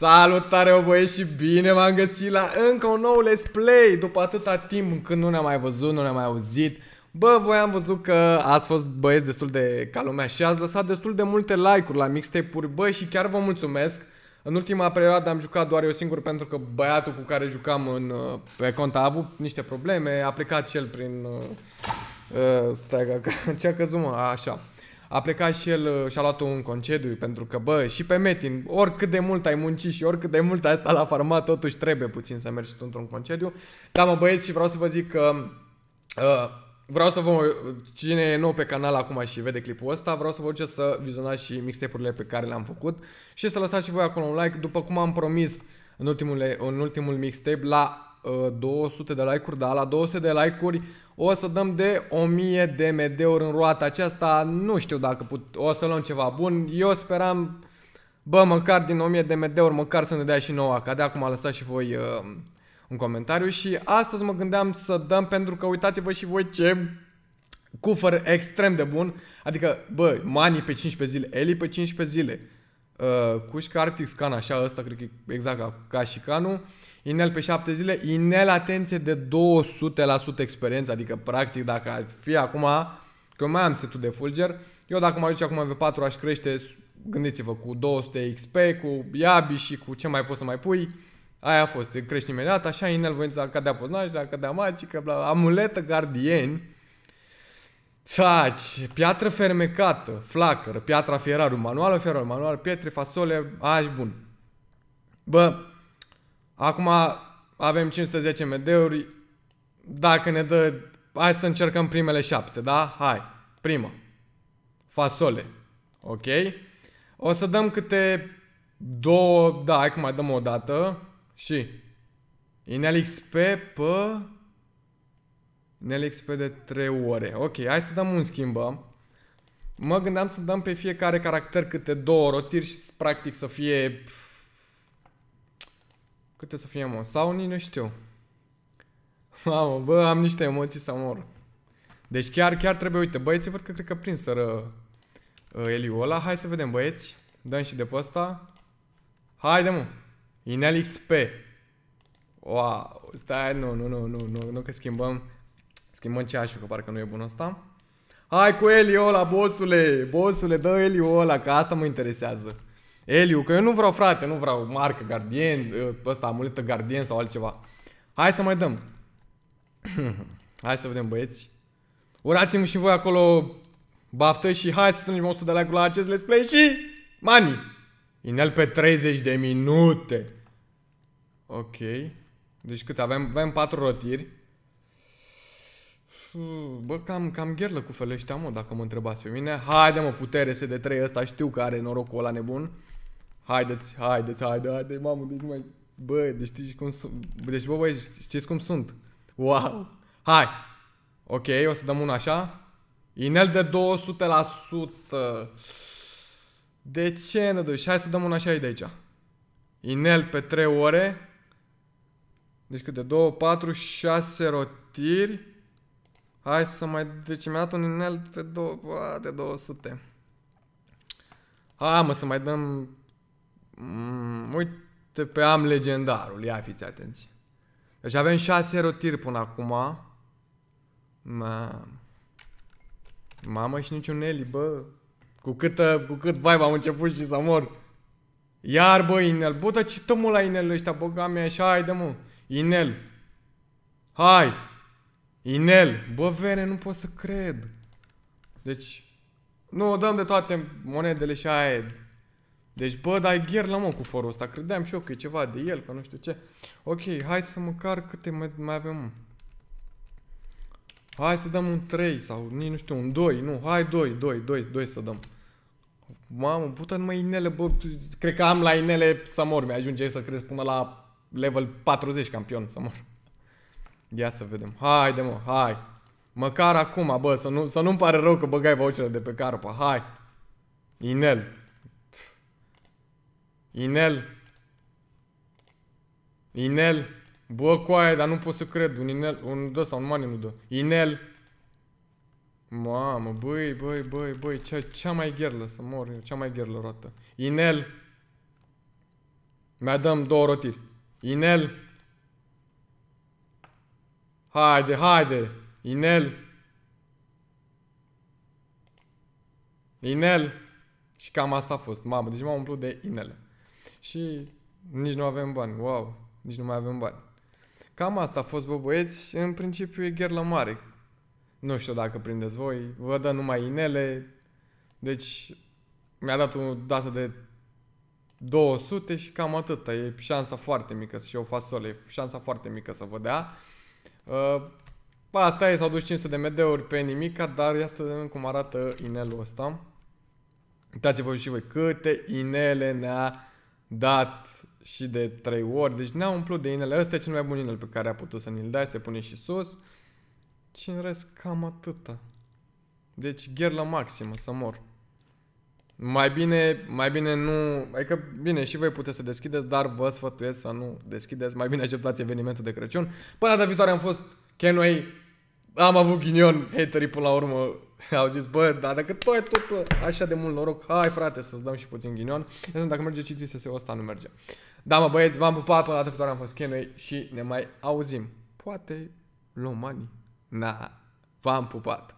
Salutare băie și bine v-am găsit la încă un nou Let's Play După atâta timp când nu ne-am mai văzut, nu ne-am mai auzit Bă, voi am văzut că ați fost băieți destul de ca lumea și ați lăsat destul de multe like-uri la mixtape-uri Bă, și chiar vă mulțumesc În ultima perioadă am jucat doar eu singur pentru că băiatul cu care jucam în, pe cont a avut niște probleme A plecat și el prin... Uh, uh stai că, ce-a căzut mă, așa a plecat și el uh, și-a luat un concediu pentru că, bă, și pe Metin, oricât de mult ai muncit și oricât de mult ai stat la farmat, totuși trebuie puțin să mergi tu într-un concediu. Da, mă băieți, și vreau să vă zic că uh, vreau să vă, cine e nou pe canal acum și vede clipul ăsta, vreau să vă duceți să vizionați și mixtape-urile pe care le-am făcut și să lăsați și voi acolo un like, după cum am promis în ultimul, în ultimul mixtape, la 200 uh, de like-uri, da, la 200 de like-uri o să dăm de 1000 de MD-uri în roata aceasta, nu știu dacă put, o să luăm ceva bun, eu speram, bă, măcar din 1000 de MD-uri, măcar să ne dea și nouă, ca de acum lăsați și voi uh, un comentariu și astăzi mă gândeam să dăm pentru că uitați-vă și voi ce cufăr extrem de bun, adică, bă, Mani pe 15 zile, Eli pe 15 zile, uh, cușca, Arctic Scan, așa, ăsta cred că e exact ca, ca și canul. Inel pe 7 zile, Inel atenție de 200% experiență, adică practic dacă ar fi acum, că mai am setul de fulger, eu dacă mă ajunge acum pe 4 aș crește, gândiți-vă, cu 200 XP, cu Iabi și cu ce mai poți să mai pui, aia a fost, crești imediat, așa Inel voința cadea poznaș, cadea magică, bla, amuletă, gardieni, Faci, piatră fermecată, flacără, piatra fierarul manual fierarul manual, pietre, fasole, aici bun. Bă, acum avem 510 MD-uri, dacă ne dă, hai să încercăm primele șapte, da? Hai, prima, fasole, ok? O să dăm câte două, da, hai că mai dăm o dată și inelix pe, NLXP de 3 ore. Ok, hai să dăm un schimbăm. Mă gândeam să dăm pe fiecare caracter câte două rotiri și practic să fie... Câte să fie, mă? Sau nici nu știu. Mamă, bă, am niște emoții să mor. Deci chiar, chiar trebuie, uite, băieții văd că cred că prinseră uh, ă, Eliul ăla. Hai să vedem, băieți. Dăm și de pe ăsta. Haide, mă. Inel XP. Wow, stai, nu, nu, nu, nu, nu, nu, că schimbăm. Schimbăm ceașul, că parcă nu e bun ăsta. Hai cu Eliu ăla, bosule! Bosule, dă Eliu ăla, că asta mă interesează. Eliu, că eu nu vreau, frate, nu vreau marcă, gardien, ă, ăsta, amuletă, gardien sau altceva. Hai să mai dăm. hai să vedem, băieți. Urați-mi și voi acolo baftă și hai să strângem 100 de like la acest let's play și... Mani! Inel pe 30 de minute. Ok. Deci cât avem? Avem 4 rotiri. Mm, bă, cam, cam gherlă cu ăștia, mă, dacă mă întrebați pe mine. Haide, mă, putere se de 3 ăsta, știu că are norocul ăla nebun. Haideți, haideți, haide, haide, mamă, deci nu mai... Bă, deci știți cum sunt... Deci, bă, bă, știți cum sunt. Wow! Hai! Ok, o să dăm una așa. Inel de 200%. De ce ne duci? Hai să dăm una așa de aici. Inel pe 3 ore. Deci câte? 2, 4, 6 rotiri. Hai să mai... Deci mi-a dat un inel pe două, de 200. Hai mă, să mai dăm... Mm, uite pe am legendarul. Ia fiți atenți. Deci avem 6 rotiri până acum. Mă... Mamă și niciun Eli, bă. Cu câtă, cu cât vibe am început și să mor. Iar bă, inel. Bă, dar ce tămul la inelul ăștia, bă, gamea, așa, haide mă. Inel. Hai. Inel. Bă, vene, nu pot să cred. Deci, nu, dăm de toate monedele și aia e. Deci, bă, dai e la mă, cu forul ăsta. Credeam și eu că e ceva de el, că nu știu ce. Ok, hai să măcar câte mai, mai avem. Hai să dăm un 3 sau, nici nu știu, un 2. Nu, hai 2, 2, 2, 2 să dăm. Mamă, pută mă inele, bă, cred că am la inele să mor. Mi-ajunge să cresc până la level 40 campion să mor. Ia să vedem. Haide, mă, hai. Măcar acum, bă, să, nu, să nu pare rău că băgai voucherele de pe carpa. Hai. Inel. Inel. Inel. Bă, coaie, dar nu pot să cred. Un inel, un dă sau un mani nu dă. Inel. Mamă, băi, băi, băi, băi, cea, cea mai gherlă să mor eu, cea mai gherlă roată. Inel. Mi-a dăm două rotiri. Inel. Haide, haide! Inel! Inel! Și cam asta a fost. Mamă, deci m-am umplut de inele. Și nici nu avem bani. Wow! Nici nu mai avem bani. Cam asta a fost, bă, băieți. În principiu e gherlă mare. Nu știu dacă prindeți voi. Vă dă numai inele. Deci mi-a dat o dată de 200 și cam atâta. E șansa foarte mică și o fasole. E șansa foarte mică să vă dea. Uh, asta e, s-au dus 500 de MD-uri pe nimica, dar ia să vedem cum arată inelul ăsta. Uitați-vă și voi câte inele ne-a dat și de 3 ori. Deci ne-a umplut de inele. Ăsta e cel mai bun inel pe care a putut să ne-l dai, se pune și sus. Și în rest cam atâta. Deci gherla la maximă, să mor. Mai bine, mai bine nu, adică bine și voi puteți să deschideți, dar vă sfătuiesc să nu deschideți, mai bine așteptați evenimentul de Crăciun. Până data viitoare am fost Kenway, am avut ghinion, haterii până la urmă au zis, bă, dar dacă tu ai tot așa de mult noroc, hai frate să-ți dăm și puțin ghinion. Dacă merge CTSS-ul ăsta nu merge. Da mă băieți, v-am pupat, până data viitoare am fost Kenway și ne mai auzim. Poate luăm Na, v-am pupat.